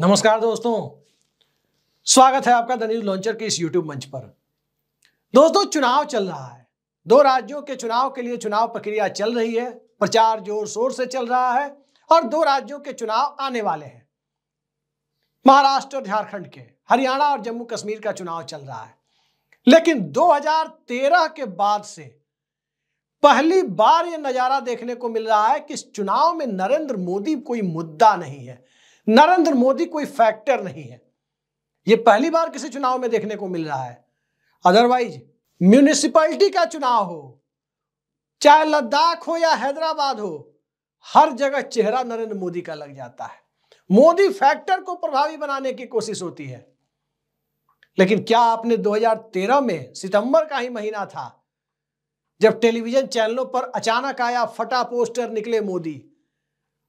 नमस्कार दोस्तों स्वागत है आपका द लॉन्चर के इस यूट्यूब मंच पर दोस्तों चुनाव चल रहा है दो राज्यों के चुनाव के लिए चुनाव प्रक्रिया चल रही है प्रचार जोर शोर से चल रहा है और दो राज्यों के चुनाव आने वाले हैं महाराष्ट्र और झारखंड के हरियाणा और जम्मू कश्मीर का चुनाव चल रहा है लेकिन 2013 के बाद से पहली बार यह नज़ारा देखने को मिल रहा है कि इस चुनाव में नरेंद्र मोदी कोई मुद्दा नहीं है नरेंद्र मोदी कोई फैक्टर नहीं है यह पहली बार किसी चुनाव में देखने को मिल रहा है अदरवाइज म्यूनिसिपैलिटी का चुनाव हो चाहे लद्दाख हो या हैदराबाद हो हर जगह चेहरा नरेंद्र मोदी का लग जाता है मोदी फैक्टर को प्रभावी बनाने की कोशिश होती है लेकिन क्या आपने 2013 में सितंबर का ही महीना था जब टेलीविजन चैनलों पर अचानक आया फटा पोस्टर निकले मोदी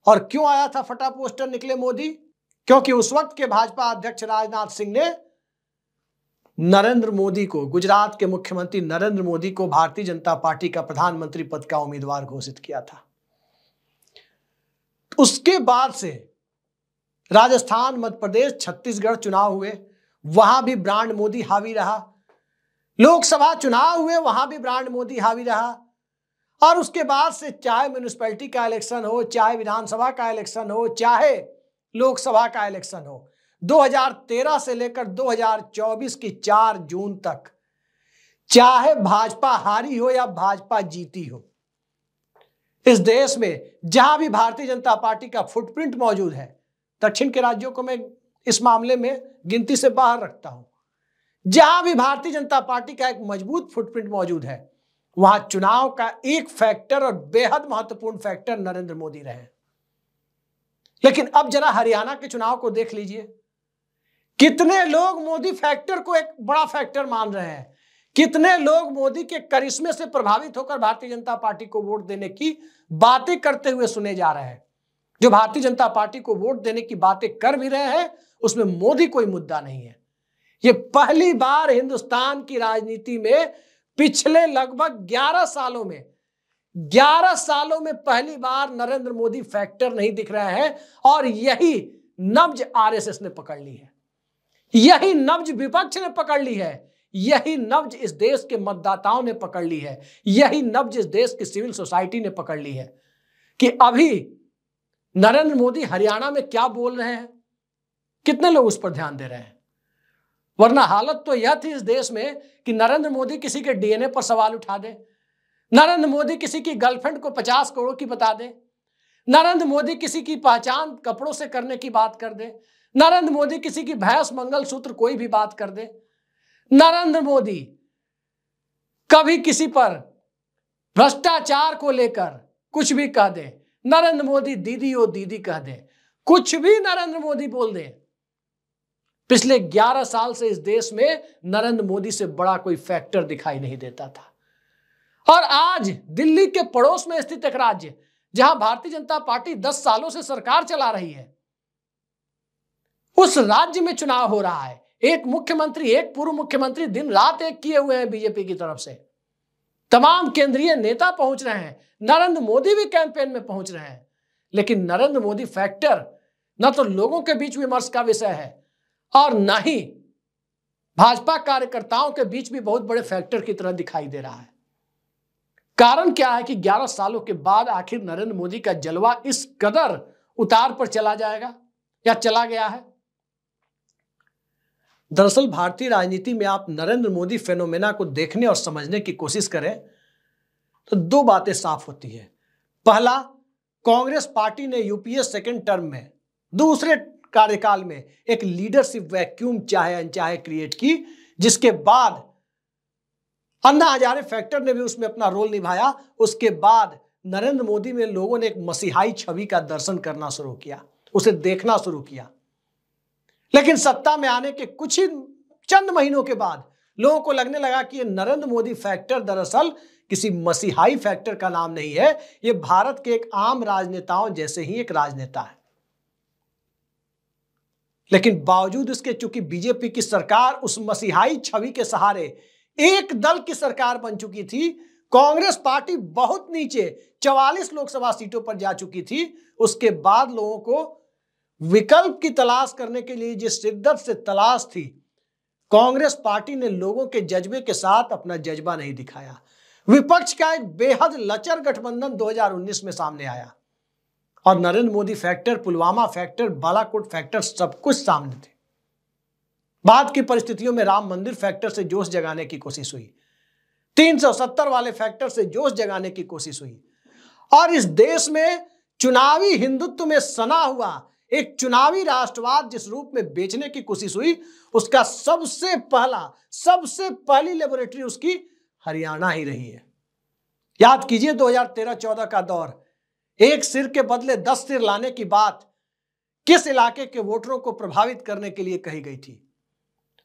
और क्यों आया था फटा पोस्टर निकले मोदी क्योंकि उस वक्त के भाजपा अध्यक्ष राजनाथ सिंह ने नरेंद्र मोदी को गुजरात के मुख्यमंत्री नरेंद्र मोदी को भारतीय जनता पार्टी का प्रधानमंत्री पद का उम्मीदवार घोषित किया था उसके बाद से राजस्थान मध्य प्रदेश छत्तीसगढ़ चुनाव हुए वहां भी ब्रांड मोदी हावी रहा लोकसभा चुनाव हुए वहां भी ब्रांड मोदी हावी रहा और उसके बाद से चाहे म्यूनिसपैलिटी का इलेक्शन हो चाहे विधानसभा का इलेक्शन हो चाहे लोकसभा का इलेक्शन हो 2013 से लेकर 2024 की 4 जून तक चाहे भाजपा हारी हो या भाजपा जीती हो इस देश में जहां भी भारतीय जनता पार्टी का फुटप्रिंट मौजूद है दक्षिण के राज्यों को मैं इस मामले में गिनती से बाहर रखता हूं जहां भी भारतीय जनता पार्टी का एक मजबूत फुटप्रिंट मौजूद है वहां चुनाव का एक फैक्टर और बेहद महत्वपूर्ण फैक्टर नरेंद्र मोदी रहे लेकिन अब जरा हरियाणा के चुनाव को देख लीजिए कितने लोग मोदी फैक्टर को एक बड़ा फैक्टर मान रहे हैं कितने लोग मोदी के करिश्मे से प्रभावित होकर भारतीय जनता पार्टी को वोट देने की बातें करते हुए सुने जा रहे हैं जो भारतीय जनता पार्टी को वोट देने की बातें कर भी रहे हैं उसमें मोदी कोई मुद्दा नहीं है ये पहली बार हिंदुस्तान की राजनीति में पिछले लगभग 11 सालों में 11 सालों में पहली बार नरेंद्र मोदी फैक्टर नहीं दिख रहा है और यही नब्ज आरएसएस ने पकड़ ली है यही नब्ज विपक्ष ने पकड़ ली है यही नब्ज इस देश के मतदाताओं ने पकड़ ली है यही नब्ज इस देश की सिविल सोसाइटी ने पकड़ ली है कि अभी नरेंद्र मोदी हरियाणा में क्या बोल रहे हैं कितने लोग उस पर ध्यान दे रहे हैं वरना हालत तो यह थी इस देश में कि नरेंद्र मोदी किसी के डीएनए पर सवाल उठा दे नरेंद्र मोदी किसी की गर्लफ्रेंड को पचास करोड़ की बता दे नरेंद्र मोदी किसी की पहचान कपड़ों से करने की बात कर दे नरेंद्र मोदी किसी की भैंस मंगल सूत्र कोई भी बात कर दे नरेंद्र मोदी कभी किसी पर भ्रष्टाचार को लेकर कुछ भी कह दे नरेंद्र मोदी दीदी ओ दीदी कह दे कुछ भी नरेंद्र मोदी बोल दे पिछले 11 साल से इस देश में नरेंद्र मोदी से बड़ा कोई फैक्टर दिखाई नहीं देता था और आज दिल्ली के पड़ोस में स्थित एक राज्य जहां भारतीय जनता पार्टी 10 सालों से सरकार चला रही है उस राज्य में चुनाव हो रहा है एक मुख्यमंत्री एक पूर्व मुख्यमंत्री दिन रात एक किए हुए हैं बीजेपी की तरफ से तमाम केंद्रीय नेता पहुंच रहे हैं नरेंद्र मोदी भी कैंपेन में पहुंच रहे हैं लेकिन नरेंद्र मोदी फैक्टर न तो लोगों के बीच विमर्श का विषय है और ना ही भाजपा कार्यकर्ताओं के बीच भी बहुत बड़े फैक्टर की तरह दिखाई दे रहा है कारण क्या है कि 11 सालों के बाद आखिर नरेंद्र मोदी का जलवा इस कदर उतार पर चला जाएगा या चला गया है दरअसल भारतीय राजनीति में आप नरेंद्र मोदी फेनोमेना को देखने और समझने की कोशिश करें तो दो बातें साफ होती है पहला कांग्रेस पार्टी ने यूपीए सेकेंड टर्म में दूसरे कार्यकाल में एक लीडरशिप वैक्यूम चाहे अनचाहे क्रिएट की जिसके बाद अन्ना हजारे फैक्टर ने भी उसमें अपना रोल निभाया उसके बाद नरेंद्र मोदी में लोगों ने एक मसीहाई छवि का दर्शन करना शुरू किया उसे देखना शुरू किया लेकिन सत्ता में आने के कुछ ही चंद महीनों के बाद लोगों को लगने लगा कि यह नरेंद्र मोदी फैक्टर दरअसल किसी मसीहाई फैक्टर का नाम नहीं है यह भारत के एक आम राजनेताओं जैसे ही एक राजनेता है लेकिन बावजूद इसके चूंकि बीजेपी की सरकार उस मसीहाई छवि के सहारे एक दल की सरकार बन चुकी थी कांग्रेस पार्टी बहुत नीचे 44 लोकसभा सीटों पर जा चुकी थी उसके बाद लोगों को विकल्प की तलाश करने के लिए जिस शिद्दत से तलाश थी कांग्रेस पार्टी ने लोगों के जज्बे के साथ अपना जज्बा नहीं दिखाया विपक्ष का एक बेहद लचर गठबंधन 2019 में सामने आया और Narendra Modi factor Pulwama factor Balakot factor सब कुछ सामने थे बाद की परिस्थितियों में राम मंदिर फैक्टर से जोश जगाने की कोशिश हुई 370 वाले फैक्टर से जोश जगाने की कोशिश हुई और इस देश में चुनावी हिंदुत्व में सना हुआ एक चुनावी राष्ट्रवाद जिस रूप में बेचने की कोशिश हुई उसका सबसे पहला सबसे पहली लेबोरेटरी उसकी हरियाणा ही रही है याद कीजिए 2013-14 का दौर एक सिर के बदले दस सिर लाने की बात किस इलाके के वोटरों को प्रभावित करने के लिए कही गई थी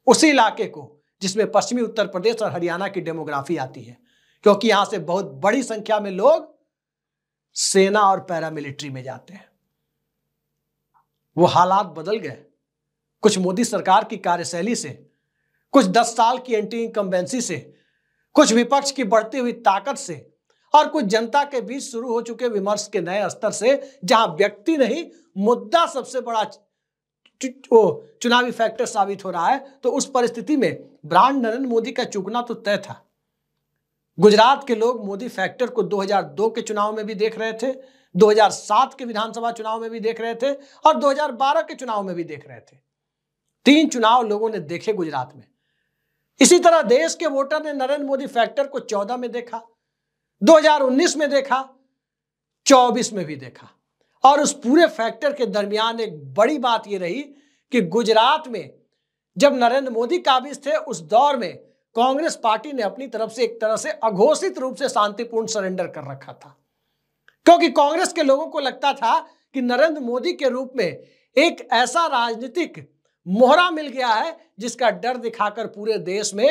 उसी इलाके को जिसमें पश्चिमी उत्तर प्रदेश और हरियाणा की डेमोग्राफी आती है क्योंकि यहां से बहुत बड़ी संख्या में लोग सेना और पैरामिलिट्री में जाते हैं वो हालात बदल गए कुछ मोदी सरकार की कार्यशैली से कुछ दस साल की एंटी इंकम्बेंसी से कुछ विपक्ष की बढ़ती हुई ताकत से और कुछ जनता के बीच शुरू हो चुके विमर्श के नए स्तर से जहां व्यक्ति नहीं मुद्दा सबसे बड़ा चुनावी फैक्टर साबित हो रहा है तो उस परिस्थिति में ब्रांड नरेंद्र मोदी का चुकना तो तय था गुजरात के लोग मोदी फैक्टर को 2002 के चुनाव में भी देख रहे थे 2007 के विधानसभा चुनाव में भी देख रहे थे और 2012 के चुनाव में भी देख रहे थे तीन चुनाव लोगों ने देखे गुजरात में इसी तरह देश के वोटर ने नरेंद्र मोदी फैक्टर को 14 में देखा 2019 में देखा 24 में भी देखा और उस पूरे फैक्टर के दरमियान एक बड़ी बात यह रही कि गुजरात में जब नरेंद्र मोदी काबिज थे उस दौर में कांग्रेस पार्टी ने अपनी तरफ से एक तरह से अघोषित रूप से शांतिपूर्ण सरेंडर कर रखा था क्योंकि कांग्रेस के लोगों को लगता था कि नरेंद्र मोदी के रूप में एक ऐसा राजनीतिक मोहरा मिल गया है जिसका डर दिखाकर पूरे देश में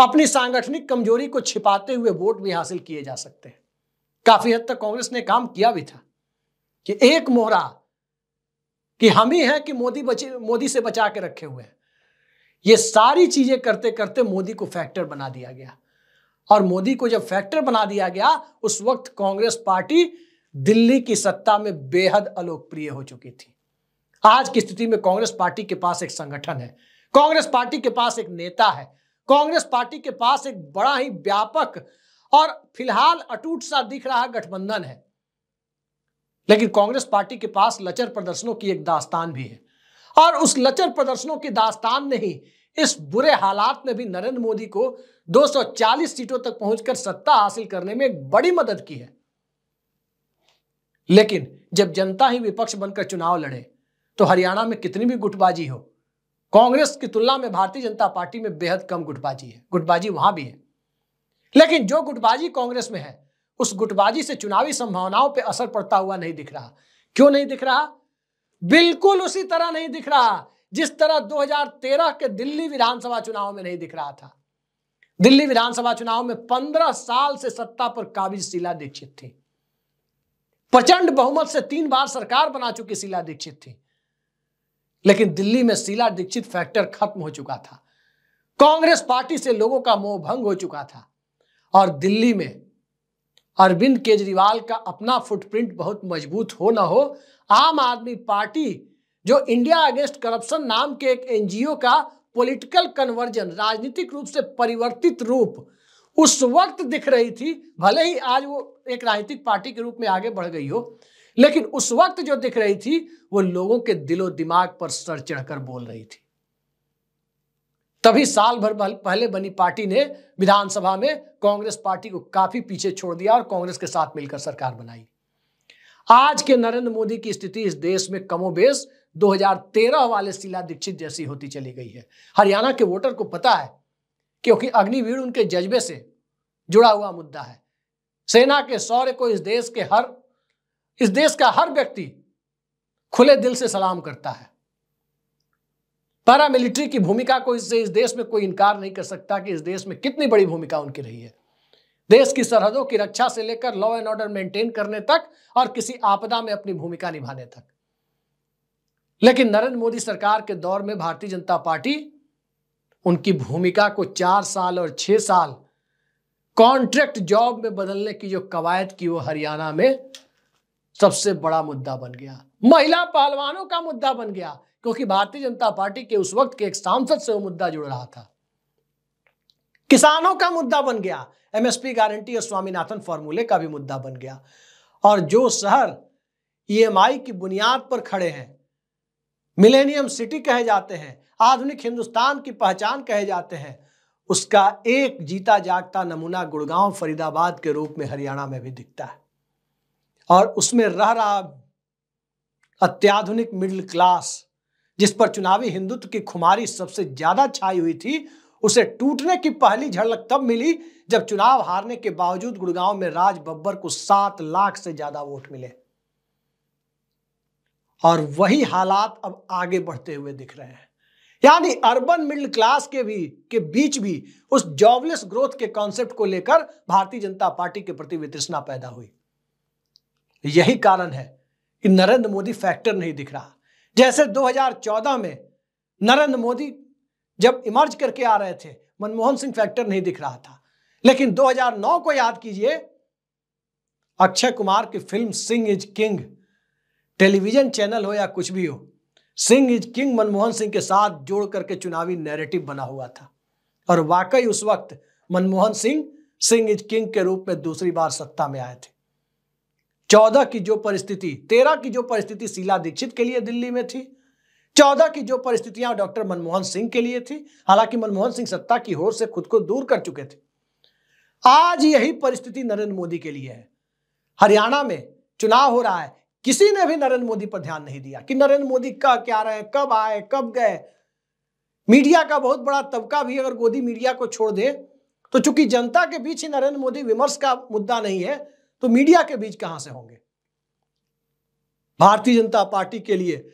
अपनी सांगठनिक कमजोरी को छिपाते हुए वोट भी हासिल किए जा सकते हैं काफी हद तक कांग्रेस ने काम किया भी था कि एक मोहरा कि हम ही हैं कि मोदी बचे मोदी से बचा के रखे हुए हैं ये सारी चीजें करते करते मोदी को फैक्टर बना दिया गया और मोदी को जब फैक्टर बना दिया गया उस वक्त कांग्रेस पार्टी दिल्ली की सत्ता में बेहद अलोकप्रिय हो चुकी थी आज की स्थिति में कांग्रेस पार्टी के पास एक संगठन है कांग्रेस पार्टी के पास एक नेता है कांग्रेस पार्टी के पास एक बड़ा ही व्यापक और फिलहाल अटूट सा दिख रहा गठबंधन है लेकिन कांग्रेस पार्टी के पास लचर प्रदर्शनों की एक दास्तान भी है और उस लचर प्रदर्शनों की दास्तान ने ही इस बुरे हालात में भी नरेंद्र मोदी को 240 सीटों तक पहुंचकर सत्ता हासिल करने में एक बड़ी मदद की है लेकिन जब जनता ही विपक्ष बनकर चुनाव लड़े तो हरियाणा में कितनी भी गुटबाजी हो कांग्रेस की तुलना में भारतीय जनता पार्टी में बेहद कम गुटबाजी है गुटबाजी वहां भी है लेकिन जो गुटबाजी कांग्रेस में है उस गुटबाजी से चुनावी संभावनाओं पर असर पड़ता हुआ नहीं दिख रहा क्यों नहीं दिख रहा बिल्कुल उसी तरह नहीं दिख रहा जिस तरह 2013 के दिल्ली विधानसभा चुनाव में नहीं दिख रहा था दिल्ली विधानसभा चुनाव में 15 साल से सत्ता पर काबिज शीला दीक्षित थी प्रचंड बहुमत से तीन बार सरकार बना चुकी शीला दीक्षित थी लेकिन दिल्ली में शीला दीक्षित फैक्टर खत्म हो चुका था कांग्रेस पार्टी से लोगों का मोह भंग हो चुका था और दिल्ली में अरविंद केजरीवाल का अपना फुटप्रिंट बहुत मजबूत हो ना हो आम आदमी पार्टी जो इंडिया अगेंस्ट करप्शन नाम के एक एनजीओ का पॉलिटिकल कन्वर्जन राजनीतिक रूप से परिवर्तित रूप उस वक्त दिख रही थी भले ही आज वो एक राजनीतिक पार्टी के रूप में आगे बढ़ गई हो लेकिन उस वक्त जो दिख रही थी वो लोगों के दिलो दिमाग पर सर चढ़कर बोल रही थी तभी साल भर पहले बनी पार्टी ने विधानसभा में कांग्रेस पार्टी को काफी पीछे छोड़ दिया और कांग्रेस के साथ मिलकर सरकार बनाई आज के नरेंद्र मोदी की स्थिति इस देश में कमोबेश 2013 वाले शीला दीक्षित जैसी होती चली गई है हरियाणा के वोटर को पता है क्योंकि अग्निवीर उनके जज्बे से जुड़ा हुआ मुद्दा है सेना के शौर्य को इस देश के हर इस देश का हर व्यक्ति खुले दिल से सलाम करता है पैरामिलिट्री की भूमिका को इससे इस देश में कोई इनकार नहीं कर सकता कि इस देश में कितनी बड़ी भूमिका उनकी रही है देश की सरहदों की रक्षा से लेकर लॉ एंड ऑर्डर मेंटेन करने तक और किसी आपदा में अपनी भूमिका निभाने तक लेकिन नरेंद्र मोदी सरकार के दौर में भारतीय जनता पार्टी उनकी भूमिका को चार साल और छह साल कॉन्ट्रैक्ट जॉब में बदलने की जो कवायद की वो हरियाणा में सबसे बड़ा मुद्दा बन गया महिला पहलवानों का मुद्दा बन गया क्योंकि भारतीय जनता पार्टी के उस वक्त के एक सांसद से वो मुद्दा जुड़ रहा था किसानों का मुद्दा बन गया एमएसपी गारंटी और स्वामीनाथन फॉर्मूले का भी मुद्दा बन गया और जो शहर ईएमआई e की बुनियाद पर खड़े हैं मिलेनियम सिटी कहे जाते हैं आधुनिक हिंदुस्तान की पहचान कहे जाते हैं उसका एक जीता जागता नमूना गुड़गांव फरीदाबाद के रूप में हरियाणा में भी दिखता है और उसमें रह रहा अत्याधुनिक मिडिल क्लास जिस पर चुनावी हिंदुत्व की खुमारी सबसे ज्यादा छाई हुई थी उसे टूटने की पहली झलक तब मिली जब चुनाव हारने के बावजूद गुड़गांव में राज बब्बर को सात लाख से ज्यादा वोट मिले और वही हालात अब आगे बढ़ते हुए दिख रहे हैं यानी अर्बन मिडिल क्लास के भी के बीच भी उस जॉबलेस ग्रोथ के कॉन्सेप्ट को लेकर भारतीय जनता पार्टी के प्रति वितृष्णा पैदा हुई यही कारण है कि नरेंद्र मोदी फैक्टर नहीं दिख रहा जैसे 2014 में नरेंद्र मोदी जब इमर्ज करके आ रहे थे मनमोहन सिंह फैक्टर नहीं दिख रहा था लेकिन 2009 को याद कीजिए अक्षय कुमार की film Singh is king television channel हो या कुछ भी हो सिंह इज किंग मनमोहन सिंह के साथ जोड़ करके चुनावी नैरेटिव बना हुआ था और वाकई उस वक्त मनमोहन सिंह सिंह इज किंग के रूप में दूसरी बार सत्ता में आए थे चौदह की जो परिस्थिति तेरह की जो परिस्थिति शीला दीक्षित के लिए दिल्ली में थी चौदह की जो परिस्थितियां डॉक्टर मनमोहन सिंह के लिए थी हालांकि मनमोहन सिंह सत्ता की होर से खुद को दूर कर चुके थे आज यही परिस्थिति नरेंद्र मोदी के लिए है हरियाणा में चुनाव हो रहा है किसी ने भी नरेंद्र मोदी पर ध्यान नहीं दिया कि नरेंद्र मोदी का क्या रहे कब आए कब गए मीडिया का बहुत बड़ा तबका भी अगर गोदी मीडिया को छोड़ दे तो चूंकि जनता के बीच ही नरेंद्र मोदी विमर्श का मुद्दा नहीं है तो मीडिया के बीच कहां से होंगे भारतीय जनता पार्टी के लिए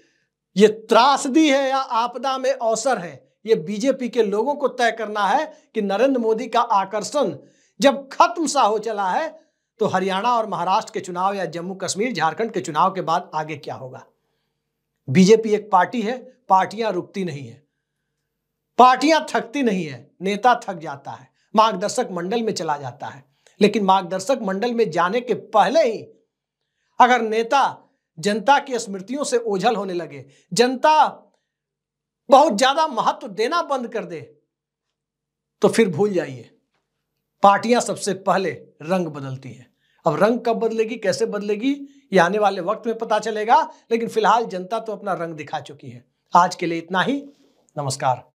यह त्रासदी है या आपदा में अवसर है यह बीजेपी के लोगों को तय करना है कि नरेंद्र मोदी का आकर्षण जब खत्म सा हो चला है तो हरियाणा और महाराष्ट्र के चुनाव या जम्मू कश्मीर झारखंड के चुनाव के बाद आगे क्या होगा बीजेपी एक पार्टी है पार्टियां रुकती नहीं है पार्टियां थकती नहीं है नेता थक जाता है मार्गदर्शक मंडल में चला जाता है लेकिन मार्गदर्शक मंडल में जाने के पहले ही अगर नेता जनता की स्मृतियों से ओझल होने लगे जनता बहुत ज्यादा महत्व देना बंद कर दे तो फिर भूल जाइए पार्टियां सबसे पहले रंग बदलती हैं अब रंग कब बदलेगी कैसे बदलेगी ये आने वाले वक्त में पता चलेगा लेकिन फिलहाल जनता तो अपना रंग दिखा चुकी है आज के लिए इतना ही नमस्कार